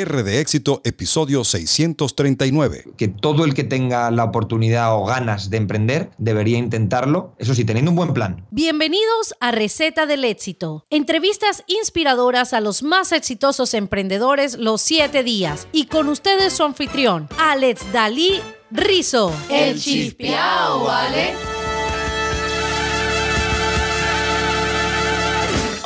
R de éxito, episodio 639. Que todo el que tenga la oportunidad o ganas de emprender debería intentarlo, eso sí, teniendo un buen plan. Bienvenidos a Receta del Éxito. Entrevistas inspiradoras a los más exitosos emprendedores los siete días. Y con ustedes su anfitrión, Alex Dalí Rizo. El chispeao, Alex.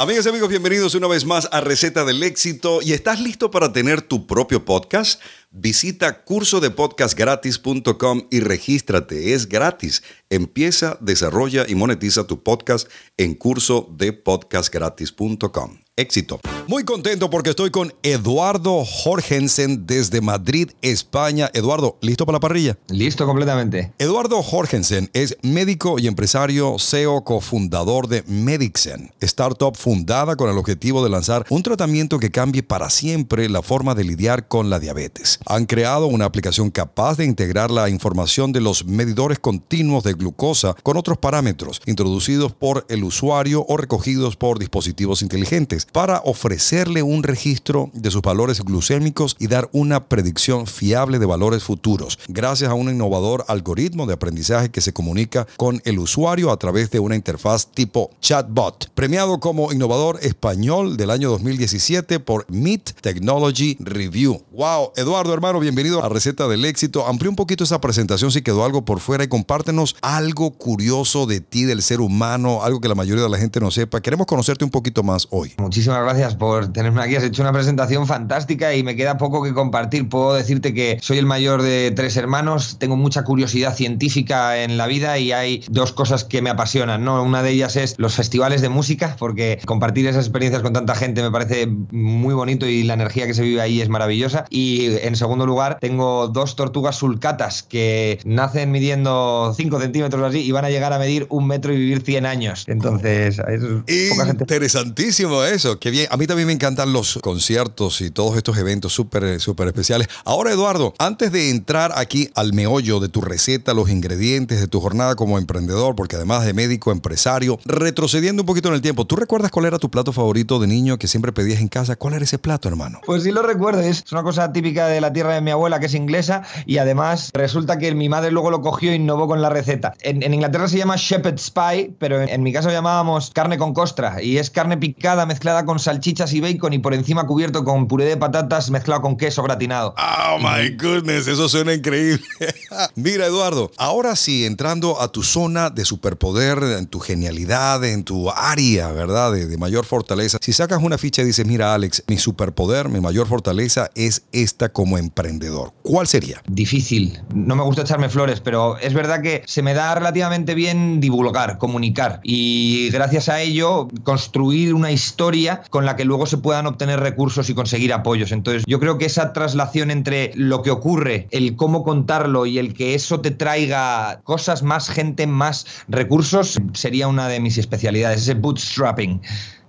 Amigas y amigos, bienvenidos una vez más a Receta del Éxito. ¿Y estás listo para tener tu propio podcast? Visita cursodepodcastgratis.com y regístrate. Es gratis. Empieza, desarrolla y monetiza tu podcast en cursodepodcastgratis.com. Éxito. Muy contento porque estoy con Eduardo Jorgensen desde Madrid, España. Eduardo, ¿listo para la parrilla? Listo completamente. Eduardo Jorgensen es médico y empresario CEO cofundador de Medixen, startup fundada con el objetivo de lanzar un tratamiento que cambie para siempre la forma de lidiar con la diabetes han creado una aplicación capaz de integrar la información de los medidores continuos de glucosa con otros parámetros introducidos por el usuario o recogidos por dispositivos inteligentes para ofrecerle un registro de sus valores glucémicos y dar una predicción fiable de valores futuros, gracias a un innovador algoritmo de aprendizaje que se comunica con el usuario a través de una interfaz tipo chatbot. Premiado como innovador español del año 2017 por Meet Technology Review. ¡Wow! Eduardo, hermano, bienvenido a Receta del Éxito. Amplía un poquito esa presentación si quedó algo por fuera y compártenos algo curioso de ti, del ser humano, algo que la mayoría de la gente no sepa. Queremos conocerte un poquito más hoy. Muchísimas gracias por tenerme aquí. Has hecho una presentación fantástica y me queda poco que compartir. Puedo decirte que soy el mayor de tres hermanos, tengo mucha curiosidad científica en la vida y hay dos cosas que me apasionan. Una de ellas es los festivales de música, porque compartir esas experiencias con tanta gente me parece muy bonito y la energía que se vive ahí es maravillosa. Y en segundo lugar tengo dos tortugas sulcatas que nacen midiendo 5 centímetros así y van a llegar a medir un metro y vivir 100 años. Entonces, es interesantísimo eso. Qué bien. A mí también me encantan los conciertos y todos estos eventos súper, súper especiales. Ahora, Eduardo, antes de entrar aquí al meollo de tu receta, los ingredientes de tu jornada como emprendedor, porque además de médico, empresario, retrocediendo un poquito en el tiempo, ¿tú recuerdas cuál era tu plato favorito de niño que siempre pedías en casa? ¿Cuál era ese plato, hermano? Pues sí lo recuerdo. Es una cosa típica de la tierra de mi abuela, que es inglesa, y además resulta que mi madre luego lo cogió e innovó con la receta. En, Inglaterra se llama shepherd's pie, pero en, mi caso llamábamos carne con costra, y es carne picada mezclada con salchichas y bacon y por encima cubierto con puré de patatas mezclado con queso gratinado. Oh my goodness, eso suena increíble. Mira, Eduardo, ahora sí, entrando a tu zona de superpoder, en tu genialidad, en tu área, ¿verdad? De, mayor fortaleza. Si sacas una ficha y dices, mira, Alex, mi superpoder, mi mayor fortaleza es esta como emprendedor? ¿Cuál sería? Difícil. No me gusta echarme flores, pero es verdad que se me da relativamente bien divulgar, comunicar y gracias a ello construir una historia con la que luego se puedan obtener recursos y conseguir apoyos. Entonces yo creo que esa traslación entre lo que ocurre, el cómo contarlo y el que eso te traiga cosas, más gente, más recursos, sería una de mis especialidades, ese bootstrapping.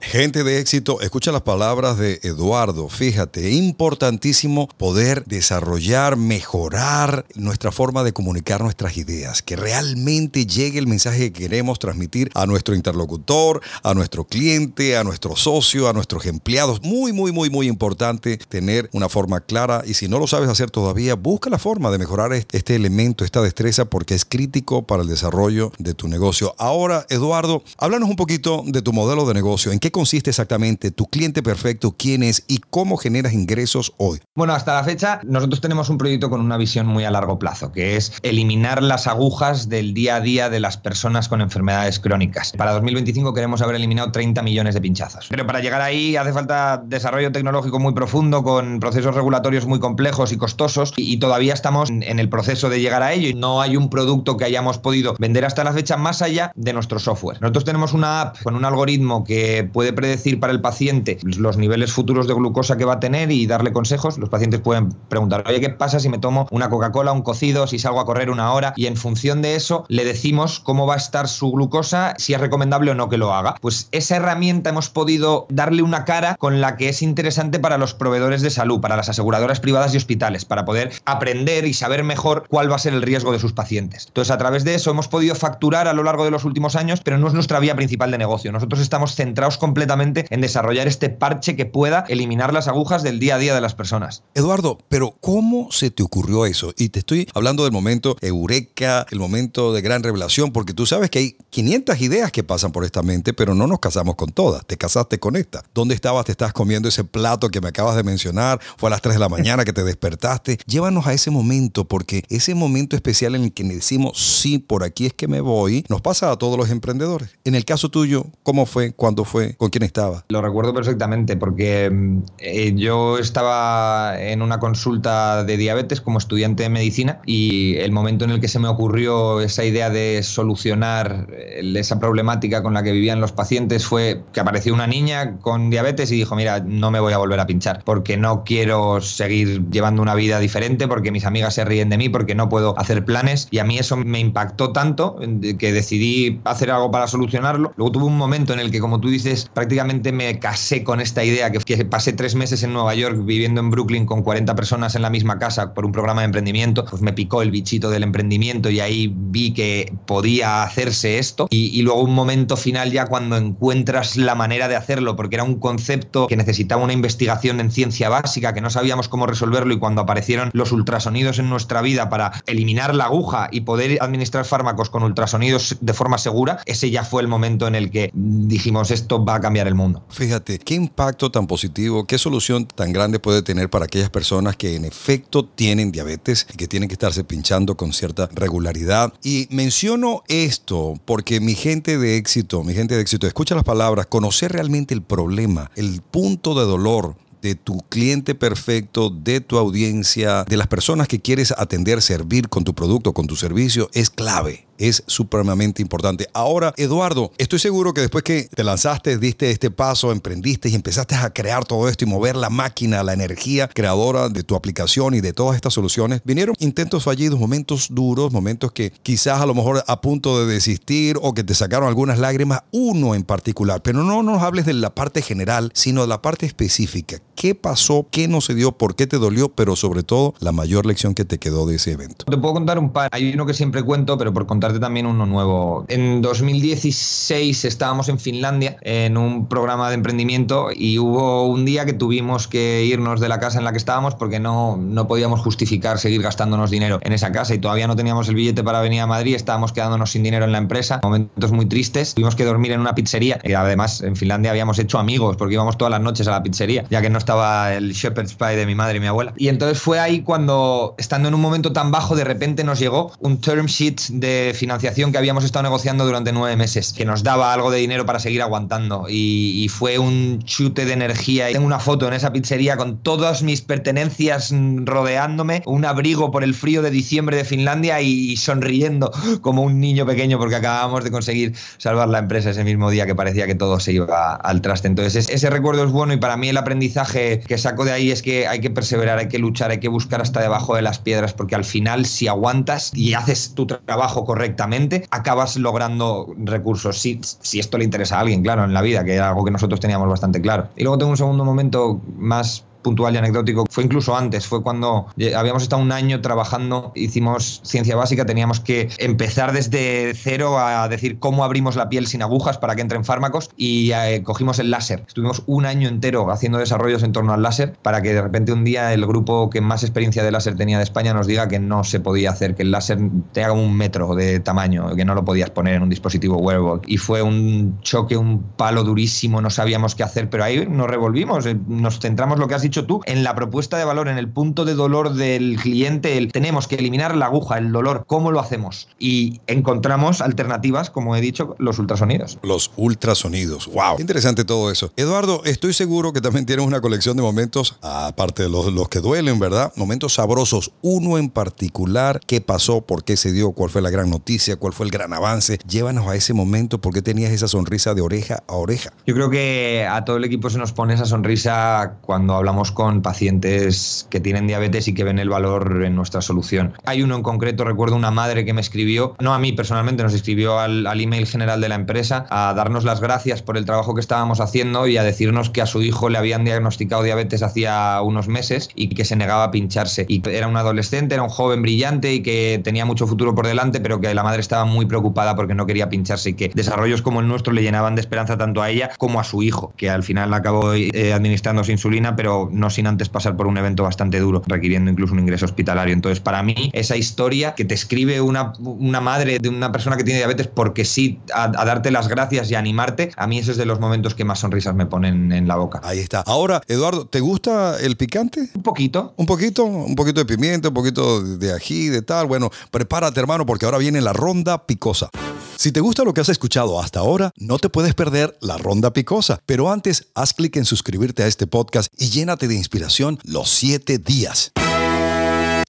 Gente de éxito, escucha las palabras de Eduardo. Fíjate, importantísimo poder desarrollar, mejorar nuestra forma de comunicar nuestras ideas, que realmente llegue el mensaje que queremos transmitir a nuestro interlocutor, a nuestro cliente, a nuestro socio, a nuestros empleados. Muy, muy, muy, muy importante tener una forma clara y si no lo sabes hacer todavía, busca la forma de mejorar este elemento, esta destreza, porque es crítico para el desarrollo de tu negocio. Ahora, Eduardo, háblanos un poquito de tu modelo de negocio. ¿En qué consiste exactamente tu cliente perfecto? ¿Quién es? ¿Y cómo generas ingresos hoy? Bueno, hasta la fecha nosotros tenemos un proyecto con una visión muy a largo plazo, que es eliminar las agujas del día a día de las personas con enfermedades crónicas. Para 2025 queremos haber eliminado 30 millones de pinchazos. Pero para llegar ahí hace falta desarrollo tecnológico muy profundo, con procesos regulatorios muy complejos y costosos, y todavía estamos en el proceso de llegar a ello. y No hay un producto que hayamos podido vender hasta la fecha más allá de nuestro software. Nosotros tenemos una app con un algoritmo que puede puede predecir para el paciente los niveles futuros de glucosa que va a tener y darle consejos. Los pacientes pueden preguntar, oye, ¿qué pasa si me tomo una Coca-Cola, un cocido, si salgo a correr una hora? Y en función de eso le decimos cómo va a estar su glucosa, si es recomendable o no que lo haga. Pues esa herramienta hemos podido darle una cara con la que es interesante para los proveedores de salud, para las aseguradoras privadas y hospitales, para poder aprender y saber mejor cuál va a ser el riesgo de sus pacientes. Entonces, a través de eso hemos podido facturar a lo largo de los últimos años, pero no es nuestra vía principal de negocio. Nosotros estamos centrados completamente en desarrollar este parche que pueda eliminar las agujas del día a día de las personas. Eduardo, pero ¿cómo se te ocurrió eso? Y te estoy hablando del momento eureka, el momento de gran revelación, porque tú sabes que hay 500 ideas que pasan por esta mente, pero no nos casamos con todas. Te casaste con esta. ¿Dónde estabas? Te estás comiendo ese plato que me acabas de mencionar. Fue a las 3 de la mañana que te despertaste. Llévanos a ese momento, porque ese momento especial en el que decimos, sí, por aquí es que me voy, nos pasa a todos los emprendedores. En el caso tuyo, ¿cómo fue? ¿Cuándo fue? ¿Con quién estaba? Lo recuerdo perfectamente porque mm, eh, yo estaba en una consulta de diabetes como estudiante de medicina y el momento en el que se me ocurrió esa idea de solucionar eh, esa problemática con la que vivían los pacientes fue que apareció una niña con diabetes y dijo, mira, no me voy a volver a pinchar porque no quiero seguir llevando una vida diferente, porque mis amigas se ríen de mí, porque no puedo hacer planes y a mí eso me impactó tanto que decidí hacer algo para solucionarlo. Luego tuve un momento en el que, como tú dices, prácticamente me casé con esta idea que, pasé tres meses en Nueva York viviendo en Brooklyn con 40 personas en la misma casa por un programa de emprendimiento, pues me picó el bichito del emprendimiento y ahí vi que podía hacerse esto y, y luego un momento final ya cuando encuentras la manera de hacerlo, porque era un concepto que necesitaba una investigación en ciencia básica, que no sabíamos cómo resolverlo y cuando aparecieron los ultrasonidos en nuestra vida para eliminar la aguja y poder administrar fármacos con ultrasonidos de forma segura, ese ya fue el momento en el que dijimos esto va a cambiar el mundo. Fíjate, qué impacto tan positivo, qué solución tan grande puede tener para aquellas personas que en efecto tienen diabetes y que tienen que estarse pinchando con cierta regularidad. Y menciono esto porque mi gente de éxito, mi gente de éxito, escucha las palabras, conocer realmente el problema, el punto de dolor, de tu cliente perfecto, de tu audiencia, de las personas que quieres atender, servir con tu producto, con tu servicio, es clave es supremamente importante. Ahora, Eduardo, estoy seguro que después que te lanzaste, diste este paso, emprendiste y empezaste a crear todo esto y mover la máquina, la energía creadora de tu aplicación y de todas estas soluciones, vinieron intentos fallidos, momentos duros, momentos que quizás a lo mejor a punto de desistir o que te sacaron algunas lágrimas, uno en particular, pero no nos hables de la parte general, sino de la parte específica. ¿Qué pasó? ¿Qué no se dio? ¿Por qué te dolió? Pero sobre todo, la mayor lección que te quedó de ese evento. Te puedo contar un par. Hay uno que siempre cuento, pero por contar también uno nuevo. En 2016 estábamos en Finlandia en un programa de emprendimiento y hubo un día que tuvimos que irnos de la casa en la que estábamos porque no, no podíamos justificar seguir gastándonos dinero en esa casa y todavía no teníamos el billete para venir a Madrid, estábamos quedándonos sin dinero en la empresa, momentos muy tristes, tuvimos que dormir en una pizzería y eh, además en Finlandia habíamos hecho amigos porque íbamos todas las noches a la pizzería ya que no estaba el shepherd's pie de mi madre y mi abuela. Y entonces fue ahí cuando, estando en un momento tan bajo, de repente nos llegó un term sheet de financiación que habíamos estado negociando durante nueve meses, que nos daba algo de dinero para seguir aguantando. Y, fue un chute de energía. Y tengo una foto en esa pizzería con todas mis pertenencias rodeándome, un abrigo por el frío de diciembre de Finlandia y, sonriendo como un niño pequeño porque acabábamos de conseguir salvar la empresa ese mismo día que parecía que todo se iba al traste. Entonces ese recuerdo es bueno y para mí el aprendizaje que saco de ahí es que hay que perseverar, hay que luchar, hay que buscar hasta debajo de las piedras porque al final si aguantas y haces tu trabajo correcto, correctamente, acabas logrando recursos. Si, si esto le interesa a alguien, claro, en la vida, que era algo que nosotros teníamos bastante claro. Y luego tengo un segundo momento más puntual y anecdótico, fue incluso antes, fue cuando habíamos estado un año trabajando, hicimos ciencia básica, teníamos que empezar desde cero a decir cómo abrimos la piel sin agujas para que entren fármacos y eh, cogimos el láser. Estuvimos un año entero haciendo desarrollos en torno al láser para que de repente un día el grupo que más experiencia de láser tenía de España nos diga que no se podía hacer, que el láser te haga un metro de tamaño, que no lo podías poner en un dispositivo wearable. Y fue un choque, un palo durísimo, no sabíamos qué hacer, pero ahí nos revolvimos, eh, nos centramos lo que has dicho tú, en la propuesta de valor, en el punto de dolor del cliente, tenemos que eliminar la aguja, el dolor, ¿cómo lo hacemos? Y encontramos alternativas, como he dicho, los ultrasonidos. Los ultrasonidos, wow. interesante todo eso. Eduardo, estoy seguro que también tienes una colección de momentos, aparte de los, los que duelen, ¿verdad? Momentos sabrosos. Uno en particular, ¿qué pasó? ¿Por qué se dio? ¿Cuál fue la gran noticia? ¿Cuál fue el gran avance? Llévanos a ese momento, ¿por qué tenías esa sonrisa de oreja a oreja? Yo creo que a todo el equipo se nos pone esa sonrisa cuando hablamos con pacientes que tienen diabetes y que ven el valor en nuestra solución. Hay uno en concreto, recuerdo una madre que me escribió, no a mí personalmente, nos escribió al, email general de la empresa a darnos las gracias por el trabajo que estábamos haciendo y a decirnos que a su hijo le habían diagnosticado diabetes hacía unos meses y que se negaba a pincharse. Y era un adolescente, era un joven brillante y que tenía mucho futuro por delante, pero que la madre estaba muy preocupada porque no quería pincharse y que desarrollos como el nuestro le llenaban de esperanza tanto a ella como a su hijo, que al final acabó administrando eh, administrándose insulina, pero no sin antes pasar por un evento bastante duro, requiriendo incluso un ingreso hospitalario. Entonces, para mí, esa historia que te escribe una, una madre de una persona que tiene diabetes porque sí, a, darte las gracias y animarte, a mí ese es de los momentos que más sonrisas me ponen en la boca. Ahí está. Ahora, Eduardo, ¿te gusta el picante? Un poquito. Un poquito, un poquito de pimiento? un poquito de ají, de tal. Bueno, prepárate, hermano, porque ahora viene la ronda picosa. Si te gusta lo que has escuchado hasta ahora, no te puedes perder la ronda picosa, pero antes haz clic en suscribirte a este podcast y llénate de inspiración los 7 días.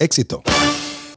éxito.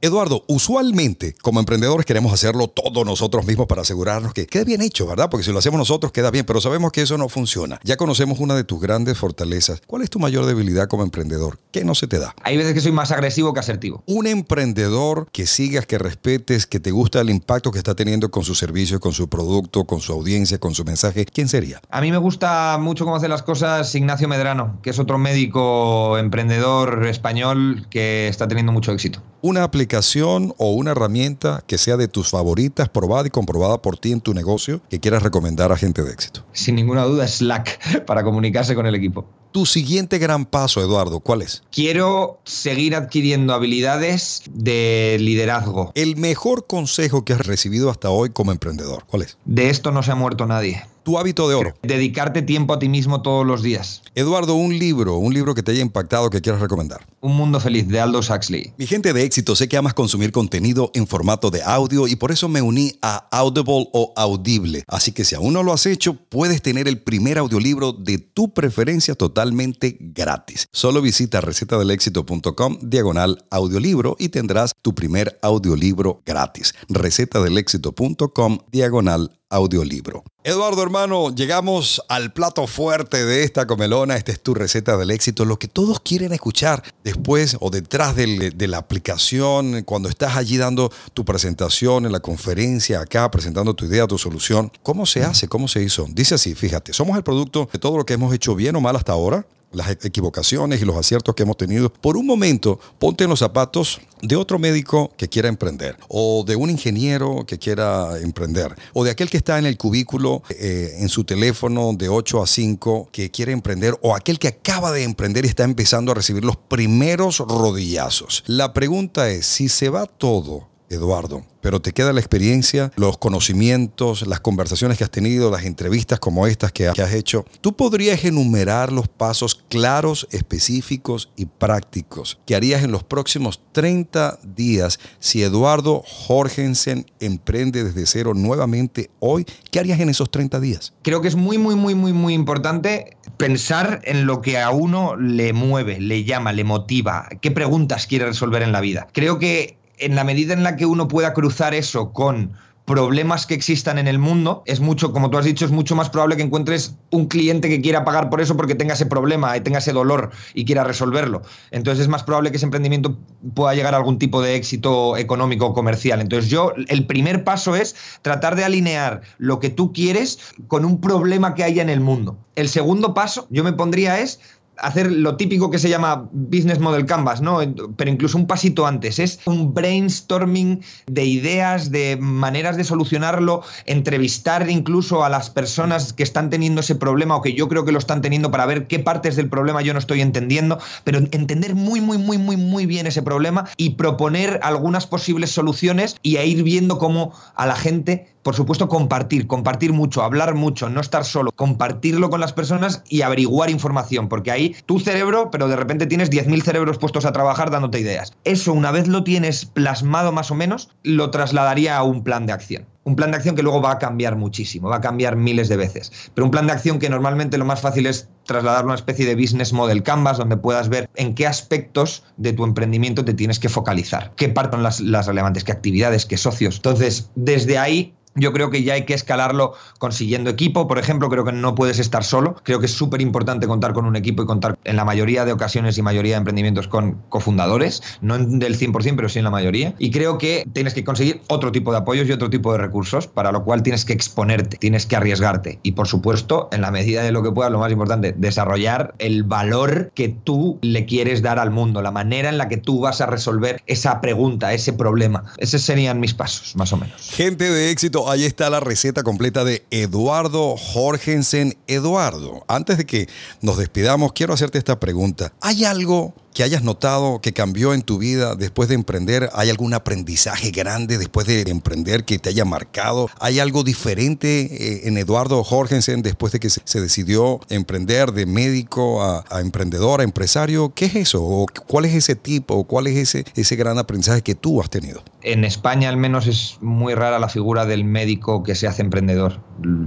Eduardo, usualmente como emprendedores queremos hacerlo todos nosotros mismos para asegurarnos que quede bien hecho, ¿verdad? Porque si lo hacemos nosotros queda bien, pero sabemos que eso no funciona. Ya conocemos una de tus grandes fortalezas. ¿Cuál es tu mayor debilidad como emprendedor? ¿Qué no se te da? Hay veces que soy más agresivo que asertivo. Un emprendedor que sigas, que respetes, que te gusta el impacto que está teniendo con su servicio, con su producto, con su audiencia, con su mensaje, ¿quién sería? A mí me gusta mucho cómo hace las cosas Ignacio Medrano, que es otro médico emprendedor español que está teniendo mucho éxito una aplicación o una herramienta que sea de tus favoritas, probada y comprobada por ti en tu negocio, que quieras recomendar a gente de éxito? Sin ninguna duda, Slack, para comunicarse con el equipo. Tu siguiente gran paso, Eduardo, ¿cuál es? Quiero seguir adquiriendo habilidades de liderazgo. El mejor consejo que has recibido hasta hoy como emprendedor, ¿cuál es? De esto no se ha muerto nadie tu hábito de oro. Dedicarte tiempo a ti mismo todos los días. Eduardo, un libro, un libro que te haya impactado que quieras recomendar. Un mundo feliz de Aldo Saxley. Mi gente de éxito, sé que amas consumir contenido en formato de audio y por eso me uní a Audible o Audible. Así que si aún no lo has hecho, puedes tener el primer audiolibro de tu preferencia totalmente gratis. Solo visita recetadelexito.com diagonal audiolibro y tendrás tu primer audiolibro gratis. recetadelexito.com diagonal audiolibro. Eduardo, hermano, llegamos al plato fuerte de esta comelona. Esta es tu receta del éxito, lo que todos quieren escuchar después o detrás de, de la aplicación, cuando estás allí dando tu presentación en la conferencia, acá presentando tu idea, tu solución. ¿Cómo se hace? ¿Cómo se hizo? Dice así, fíjate, somos el producto de todo lo que hemos hecho bien o mal hasta ahora las e-, equivocaciones y los aciertos que hemos tenido. Por un momento, ponte en los zapatos de otro médico que quiera emprender, o de un ingeniero que quiera emprender, o de aquel que está en el cubículo, eh, en su teléfono de 8 a 5, que quiere emprender, o aquel que acaba de emprender y está empezando a recibir los primeros rodillazos. La pregunta es, si se va todo, Eduardo, pero te queda la experiencia, los conocimientos, las conversaciones que has tenido, las entrevistas como estas que has hecho. ¿Tú podrías enumerar los pasos claros, específicos y prácticos que harías en los próximos 30 días si Eduardo Jorgensen emprende desde cero nuevamente hoy? ¿Qué harías en esos 30 días? Creo que es muy, muy, muy, muy, muy importante pensar en lo que a uno le mueve, le llama, le motiva, qué preguntas quiere resolver en la vida. Creo que en la medida en la que uno pueda cruzar eso con problemas que existan en el mundo, es mucho, como tú has dicho, es mucho más probable que encuentres un cliente que quiera pagar por eso porque tenga ese problema, y tenga ese dolor y quiera resolverlo. Entonces es más probable que ese emprendimiento pueda llegar a algún tipo de éxito económico o comercial. Entonces yo, el primer paso es tratar de alinear lo que tú quieres con un problema que haya en el mundo. El segundo paso, yo me pondría, es hacer lo típico que se llama Business Model Canvas, ¿no? Pero incluso un pasito antes. Es un brainstorming de ideas, de maneras de solucionarlo, entrevistar incluso a las personas que están teniendo ese problema o que yo creo que lo están teniendo para ver qué partes del problema yo no estoy entendiendo, pero entender muy, muy, muy, muy, muy bien ese problema y proponer algunas posibles soluciones y a ir viendo cómo a la gente por supuesto, compartir, compartir mucho, hablar mucho, no estar solo, compartirlo con las personas y averiguar información, porque ahí tu cerebro, pero de repente tienes 10.000 cerebros puestos a trabajar dándote ideas. Eso, una vez lo tienes plasmado más o menos, lo trasladaría a un plan de acción un plan de acción que luego va a cambiar muchísimo, va a cambiar miles de veces. Pero un plan de acción que normalmente lo más fácil es trasladar una especie de business model canvas donde puedas ver en qué aspectos de tu emprendimiento te tienes que focalizar, qué partes las, las relevantes, qué actividades, qué socios. Entonces, desde ahí yo creo que ya hay que escalarlo consiguiendo equipo. Por ejemplo, creo que no puedes estar solo. Creo que es súper importante contar con un equipo y contar en la mayoría de ocasiones y mayoría de emprendimientos con cofundadores. No del 100%, pero sí en la mayoría. Y creo que tienes que conseguir otro tipo de apoyos y otro tipo de recursos, para lo cual tienes que exponerte, tienes que arriesgarte. Y por supuesto, en la medida de lo que puedas, lo más importante, desarrollar el valor que tú le quieres dar al mundo, la manera en la que tú vas a resolver esa pregunta, ese problema. Esos serían mis pasos, más o menos. Gente de éxito ahí está la receta completa de Eduardo Jorgensen. Eduardo, antes de que nos despidamos, quiero hacerte esta pregunta. ¿Hay algo que hayas notado que cambió en tu vida después de emprender? ¿Hay algún aprendizaje grande después de emprender que te haya marcado? ¿Hay algo diferente eh, en Eduardo Jorgensen después de que se decidió emprender de médico a, emprendedor, a empresario? ¿Qué es eso? ¿Cuál es ese tipo? ¿Cuál es ese, ese gran aprendizaje que tú has tenido? En España al menos es muy rara la figura del médico que se hace emprendedor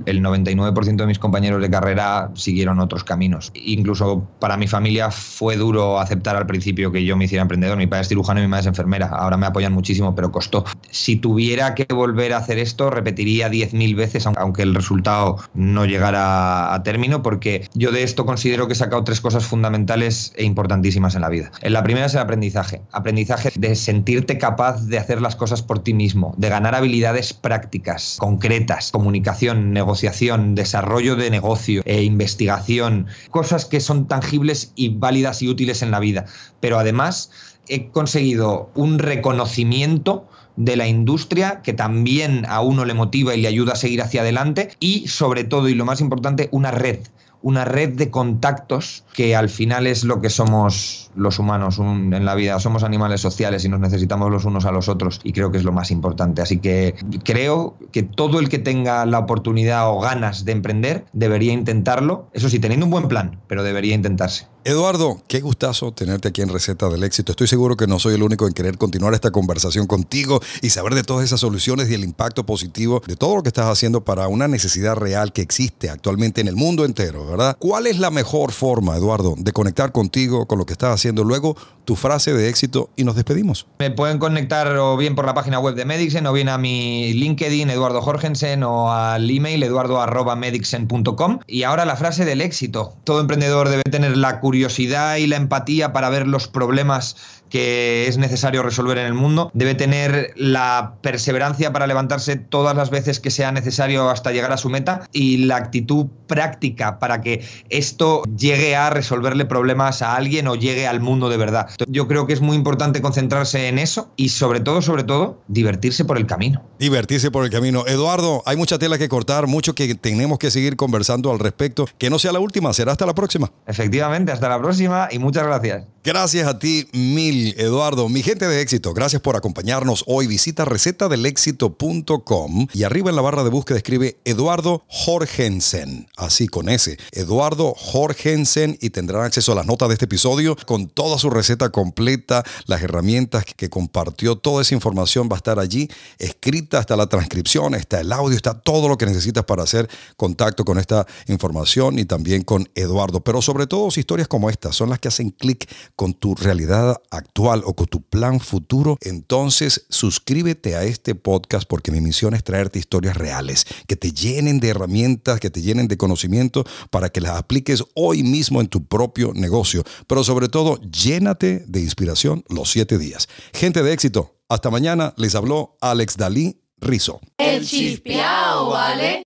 el 99% de mis compañeros de carrera siguieron otros caminos. Incluso para mi familia fue duro aceptar al principio que yo me hiciera emprendedor. Mi padre es cirujano y mi madre es enfermera. Ahora me apoyan muchísimo, pero costó. Si tuviera que volver a hacer esto, repetiría 10.000 veces, aunque el resultado no llegara a término, porque yo de esto considero que he sacado tres cosas fundamentales e importantísimas en la vida. Eh, la primera es el aprendizaje. Aprendizaje de sentirte capaz de hacer las cosas por ti mismo, de ganar habilidades prácticas, concretas, comunicación negociación, desarrollo de negocio, e investigación, cosas que son tangibles y válidas y útiles en la vida. Pero además he conseguido un reconocimiento de la industria que también a uno le motiva y le ayuda a seguir hacia adelante y sobre todo y lo más importante una red una red de contactos que al final es lo que somos los humanos en la vida. Somos animales sociales y nos necesitamos los unos a los otros y creo que es lo más importante. Así que creo que todo el que tenga la oportunidad o ganas de emprender debería intentarlo. Eso sí, teniendo un buen plan, pero debería intentarse. Eduardo, qué gustazo tenerte aquí en Receta del Éxito. Estoy seguro que no soy el único en querer continuar esta conversación contigo y saber de todas esas soluciones y el impacto positivo de todo lo que estás haciendo para una necesidad real que existe actualmente en el mundo entero, ¿verdad? ¿Cuál es la mejor forma, Eduardo, de conectar contigo con lo que estás haciendo? Luego, tu frase de éxito y nos despedimos. Me pueden conectar o bien por la página web de Medixen o bien a mi LinkedIn, Eduardo Jorgensen, o al email eduardo.medixen.com. Y ahora la frase del éxito. Todo emprendedor debe tener la curiosidad curiosidad y la empatía para ver los problemas que es necesario resolver en el mundo, debe tener la perseverancia para levantarse todas las veces que sea necesario hasta llegar a su meta y la actitud práctica para que esto llegue a resolverle problemas a alguien o llegue al mundo de verdad. Yo creo que es muy importante concentrarse en eso y sobre todo, sobre todo, divertirse por el camino. Divertirse por el camino. Eduardo, hay mucha tela que cortar, mucho que tenemos que seguir conversando al respecto. Que no sea la última, será hasta la próxima. Efectivamente, hasta la próxima y muchas gracias. Gracias a ti mil, Eduardo. Mi gente de éxito, gracias por acompañarnos hoy. Visita recetadelexito.com y arriba en la barra de búsqueda escribe Eduardo Jorgensen, así con ese, Eduardo Jorgensen y tendrán acceso a las notas de este episodio con toda su receta completa, las herramientas que compartió, toda esa información va a estar allí escrita hasta la transcripción, está el audio, está todo lo que necesitas para hacer contacto con esta información y también con Eduardo. Pero sobre todo, historias como estas son las que hacen clic con tu realidad actual o con tu plan futuro, entonces suscríbete a este podcast porque mi misión es traerte historias reales que te llenen de herramientas, que te llenen de conocimiento para que las apliques hoy mismo en tu propio negocio. Pero sobre todo, llénate de inspiración los siete días. Gente de éxito, hasta mañana les habló Alex Dalí Rizo. El ¿vale?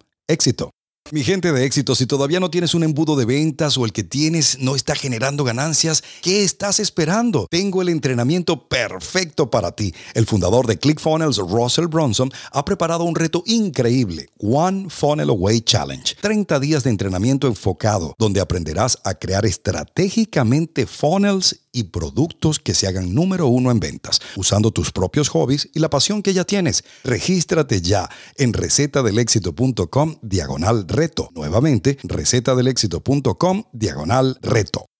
Éxito. Mi gente de éxito, si todavía no tienes un embudo de ventas o el que tienes no está generando ganancias, ¿qué estás esperando? Tengo el entrenamiento perfecto para ti. El fundador de ClickFunnels, Russell Bronson, ha preparado un reto increíble, One Funnel Away Challenge. 30 días de entrenamiento enfocado, donde aprenderás a crear estratégicamente funnels y productos que se hagan número uno en ventas, usando tus propios hobbies y la pasión que ya tienes. Regístrate ya en recetadelexito.com diagonal reto. Nuevamente, recetadelexito.com diagonal reto.